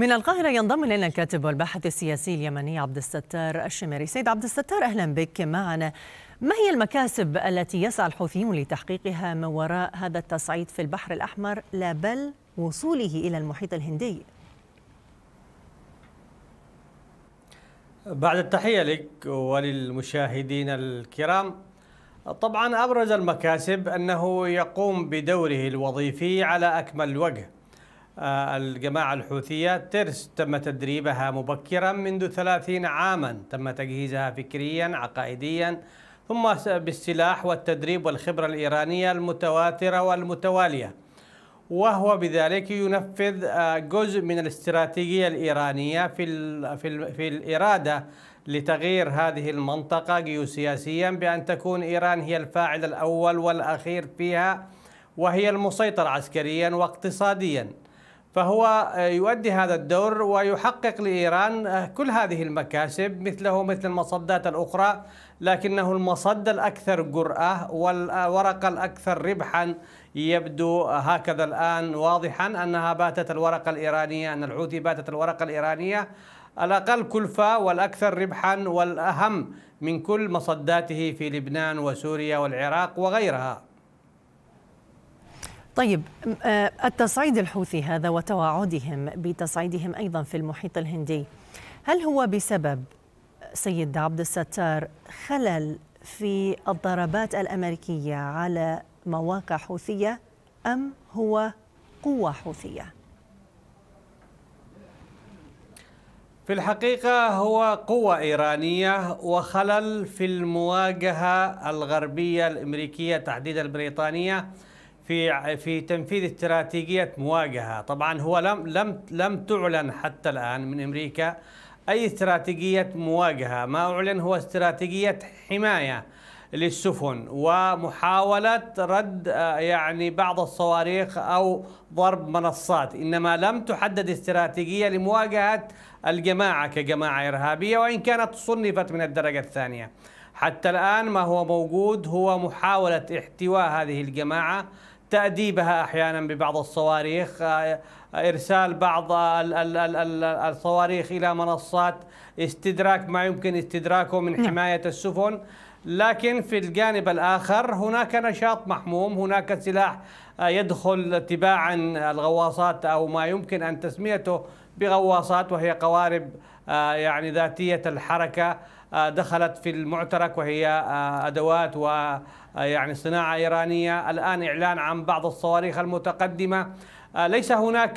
من القاهرة ينضم إلينا الكاتب والباحث السياسي اليمني عبد الستار الشمري سيد عبد الستار أهلا بك معنا ما هي المكاسب التي يسعى الحوثيون لتحقيقها من وراء هذا التصعيد في البحر الأحمر لا بل وصوله إلى المحيط الهندي بعد التحية لك وللمشاهدين الكرام طبعا أبرز المكاسب أنه يقوم بدوره الوظيفي على أكمل وجه آه، الجماعة الحوثية ترس تم تدريبها مبكرا منذ ثلاثين عاما تم تجهيزها فكريا عقائديا ثم بالسلاح والتدريب والخبرة الإيرانية المتواترة والمتوالية وهو بذلك ينفذ آه، جزء من الاستراتيجية الإيرانية في, في, في الإرادة لتغيير هذه المنطقة جيوسياسيا بأن تكون إيران هي الفاعل الأول والأخير فيها وهي المسيطر عسكريا واقتصاديا فهو آه، يؤدي هذا الدور ويحقق لإيران آه، كل هذه المكاسب مثله مثل المصدات الأخرى لكنه المصد الأكثر جرأة والورقة الأكثر ربحا يبدو هكذا الآن واضحا أنها باتت الورقة الإيرانية أن الحوثي باتت الورقة الإيرانية الأقل كلفة والأكثر ربحا والأهم من كل مصداته في لبنان وسوريا والعراق وغيرها طيب آه، التصعيد الحوثي هذا وتوعدهم بتصعيدهم ايضا في المحيط الهندي هل هو بسبب سيد عبد الستار خلل في الضربات الامريكيه على مواقع حوثيه ام هو قوه حوثيه؟ في الحقيقة هو قوة إيرانية وخلل في المواجهة الغربية الأمريكية تحديدا البريطانية في في تنفيذ استراتيجيه مواجهه، طبعا هو لم لم لم تعلن حتى الان من امريكا اي استراتيجيه مواجهه، ما اعلن هو استراتيجيه حمايه للسفن ومحاوله رد آه، يعني بعض الصواريخ او ضرب منصات، انما لم تحدد استراتيجيه لمواجهه الجماعه كجماعه ارهابيه وان كانت صنفت من الدرجه الثانيه. حتى الآن ما هو موجود هو محاولة احتواء هذه الجماعة تأديبها أحيانا ببعض الصواريخ آه، آه، إرسال بعض الصواريخ إلى منصات استدراك ما يمكن استدراكه من نعم. حماية السفن لكن في الجانب الآخر هناك نشاط محموم هناك سلاح آه، يدخل تباعا الغواصات أو ما يمكن أن تسميته بغواصات وهي قوارب يعني ذاتية الحركة دخلت في المعترك وهي آه، أدوات ويعني آه، صناعة إيرانية الآن إعلان عن بعض الصواريخ المتقدمة آه، ليس هناك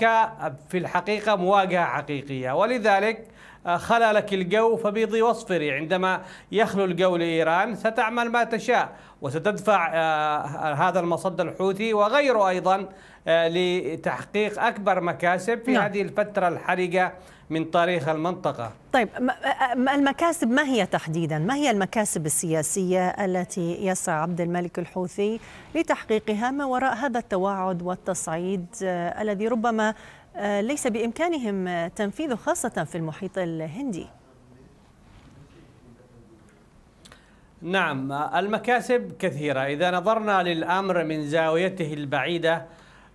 في الحقيقة مواجهة حقيقية ولذلك آه، خلى لك الجو فبيضي واصفري عندما يخلو الجو لإيران ستعمل ما تشاء وستدفع آه، هذا المصد الحوثي وغيره أيضا آه، لتحقيق أكبر مكاسب في نعم. هذه الفترة الحرجة من تاريخ المنطقة طيب المكاسب ما هي تحديدا ما هي المكاسب السياسية التي يسعى عبد الملك الحوثي لتحقيقها ما وراء هذا التواعد والتصعيد الذي ربما آه، ليس بإمكانهم تنفيذه خاصة في المحيط الهندي نعم المكاسب كثيرة إذا نظرنا للأمر من زاويته البعيدة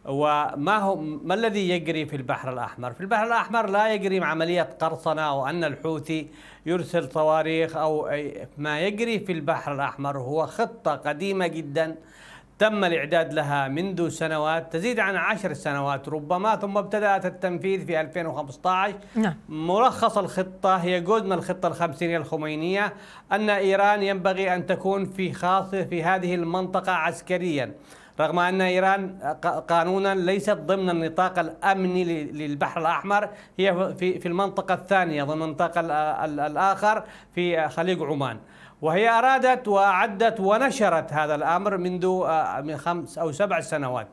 وما هو ما الذي يجري في البحر الأحمر؟ في البحر الأحمر لا يجري عملية قرصنة أو أن الحوثي يرسل صواريخ أو ما يجري في البحر الأحمر هو خطة قديمة جدا تم الإعداد لها منذ سنوات تزيد عن عشر سنوات ربما ثم ابتدأت التنفيذ في 2015 نعم. ملخص الخطة هي جزء من الخطة الخمسينية الخمينية أن إيران ينبغي أن تكون في خاصة في هذه المنطقة عسكريا رغم أن إيران قانونا ليست ضمن النطاق الأمني للبحر الأحمر هي في المنطقة الثانية ضمن النطاق الآخر في خليج عمان وهي أرادت وأعدت ونشرت هذا الأمر منذ آه، من خمس أو سبع سنوات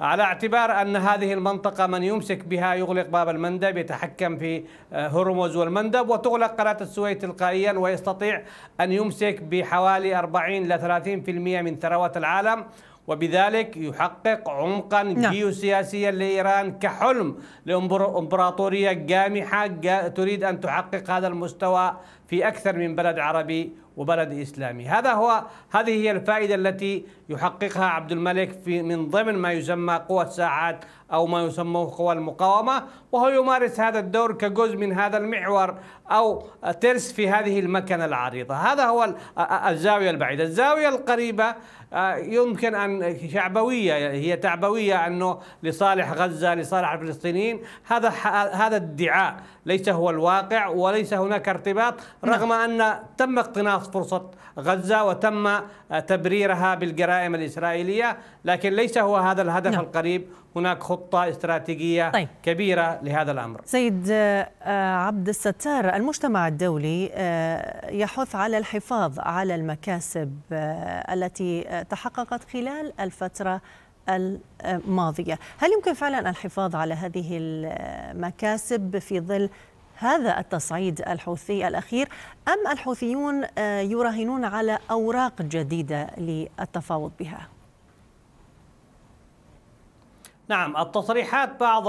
على اعتبار أن هذه المنطقة من يمسك بها يغلق باب المندب يتحكم في آه، هرمز والمندب وتغلق قناة السويس تلقائيا ويستطيع أن يمسك بحوالي 40 إلى 30% من ثروات العالم وبذلك يحقق عمقا نعم. جيوسياسيا لإيران كحلم لإمبراطورية جامحة تريد أن تحقق هذا المستوى في أكثر من بلد عربي وبلد إسلامي هذا هو هذه هي الفائدة التي يحققها عبد الملك في من ضمن ما يسمى قوى الساعات أو ما يسموه قوى المقاومة وهو يمارس هذا الدور كجزء من هذا المحور أو ترس في هذه المكنة العريضة هذا هو الزاوية البعيدة الزاوية القريبة يمكن أن شعبوية هي تعبوية أنه لصالح غزة لصالح الفلسطينيين هذا هذا ادعاء ليس هو الواقع وليس هناك ارتباط نعم. رغم أن تم اقتناص فرصة غزة وتم تبريرها بالجرائم الإسرائيلية لكن ليس هو هذا الهدف لا. نعم. القريب هناك خطة استراتيجية طيب. كبيرة لهذا الأمر سيد آه، عبد الستار المجتمع الدولي آه، يحث على الحفاظ على المكاسب آه، التي تحققت خلال الفترة الماضية هل يمكن فعلا الحفاظ على هذه المكاسب في ظل هذا التصعيد الحوثي الأخير أم الحوثيون آه، يراهنون على أوراق جديدة للتفاوض بها؟ نعم التصريحات بعض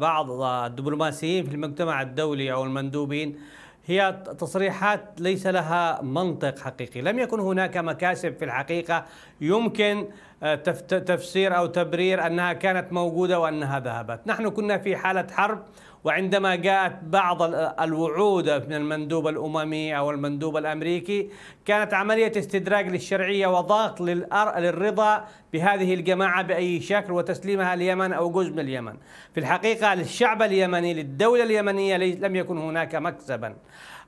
بعض الدبلوماسيين في المجتمع الدولي او المندوبين هي تصريحات ليس لها منطق حقيقي، لم يكن هناك مكاسب في الحقيقه يمكن آه، تفسير أو تبرير أنها كانت موجودة وأنها ذهبت نحن كنا في حالة حرب وعندما جاءت بعض الوعود من المندوب الأممي أو المندوب الأمريكي كانت عملية استدراج للشرعية وضغط للرضا بهذه الجماعة بأي شكل وتسليمها اليمن أو جزء من اليمن في الحقيقة للشعب اليمني للدولة اليمنية لم يكن هناك مكسبا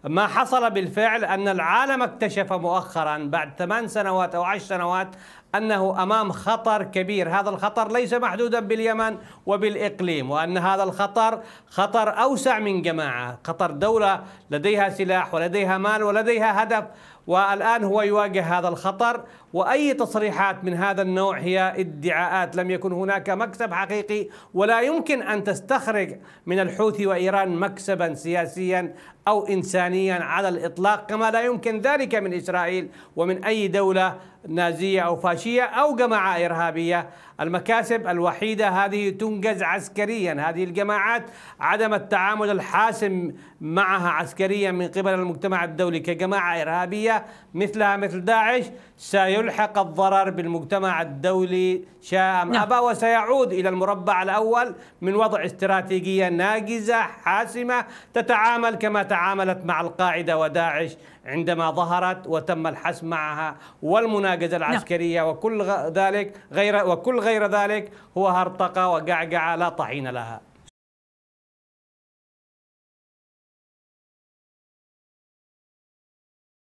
ما حصل بالفعل أن العالم اكتشف مؤخرا بعد ثمان سنوات أو عشر سنوات أنه أمام خطر كبير هذا الخطر ليس محدودا باليمن وبالإقليم وأن هذا الخطر خطر أوسع من جماعة خطر دولة لديها سلاح ولديها مال ولديها هدف والآن هو يواجه هذا الخطر واي تصريحات من هذا النوع هي ادعاءات لم يكن هناك مكسب حقيقي ولا يمكن ان تستخرج من الحوثي وايران مكسبا سياسيا او انسانيا على الاطلاق كما لا يمكن ذلك من اسرائيل ومن اي دوله نازيه او فاشيه او جماعه ارهابيه المكاسب الوحيده هذه تنجز عسكريا هذه الجماعات عدم التعامل الحاسم معها عسكريا من قبل المجتمع الدولي كجماعه ارهابيه مثلها مثل داعش سيل يلحق الضرر بالمجتمع الدولي شاء أم نعم. أبى وسيعود إلى المربع الأول من وضع استراتيجية ناجزة حاسمة تتعامل كما تعاملت مع القاعدة وداعش عندما ظهرت وتم الحسم معها والمناقزه نعم. العسكرية نعم. وكل ذلك غير وكل غير ذلك هو هرطقة وقعقعة لا طحين لها